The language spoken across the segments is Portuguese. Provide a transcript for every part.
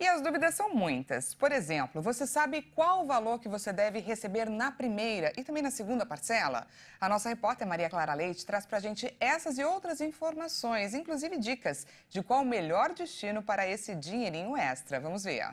E as dúvidas são muitas. Por exemplo, você sabe qual o valor que você deve receber na primeira e também na segunda parcela? A nossa repórter Maria Clara Leite traz para a gente essas e outras informações, inclusive dicas de qual o melhor destino para esse dinheirinho extra. Vamos ver.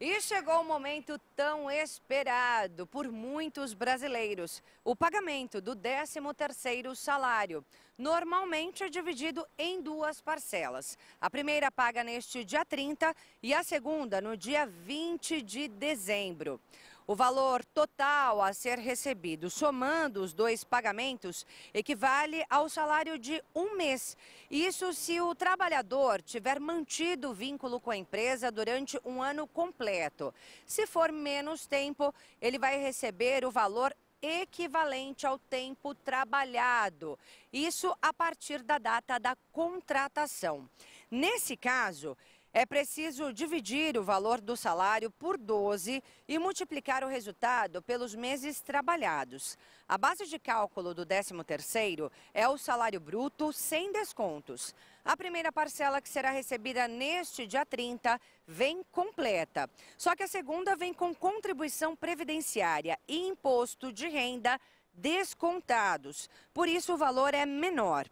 E chegou o momento tão esperado por muitos brasileiros, o pagamento do 13º salário, normalmente é dividido em duas parcelas. A primeira paga neste dia 30 e a segunda no dia 20 de dezembro. O valor total a ser recebido, somando os dois pagamentos, equivale ao salário de um mês. Isso se o trabalhador tiver mantido o vínculo com a empresa durante um ano completo. Se for menos tempo, ele vai receber o valor equivalente ao tempo trabalhado. Isso a partir da data da contratação. Nesse caso, é preciso dividir o valor do salário por 12 e multiplicar o resultado pelos meses trabalhados. A base de cálculo do 13º é o salário bruto sem descontos. A primeira parcela que será recebida neste dia 30 vem completa. Só que a segunda vem com contribuição previdenciária e imposto de renda descontados. Por isso o valor é menor.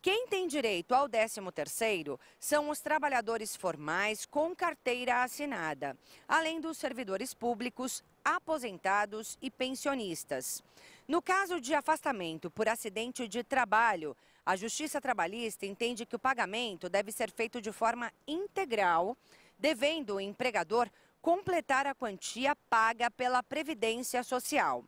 Quem tem direito ao 13º são os trabalhadores formais com carteira assinada, além dos servidores públicos, aposentados e pensionistas. No caso de afastamento por acidente de trabalho, a Justiça Trabalhista entende que o pagamento deve ser feito de forma integral, devendo o empregador completar a quantia paga pela Previdência Social.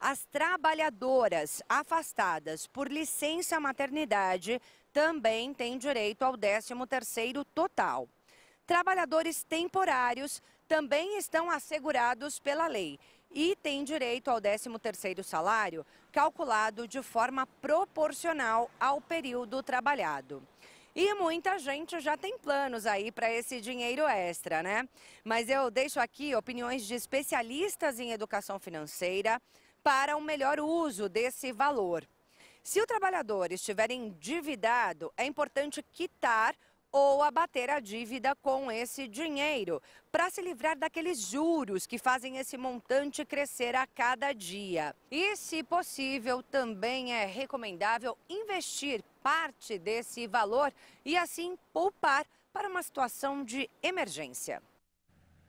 As trabalhadoras afastadas por licença maternidade também têm direito ao 13º total. Trabalhadores temporários também estão assegurados pela lei e têm direito ao 13º salário, calculado de forma proporcional ao período trabalhado. E muita gente já tem planos aí para esse dinheiro extra, né? Mas eu deixo aqui opiniões de especialistas em educação financeira, para um melhor uso desse valor. Se o trabalhador estiver endividado, é importante quitar ou abater a dívida com esse dinheiro, para se livrar daqueles juros que fazem esse montante crescer a cada dia. E, se possível, também é recomendável investir parte desse valor e assim poupar para uma situação de emergência.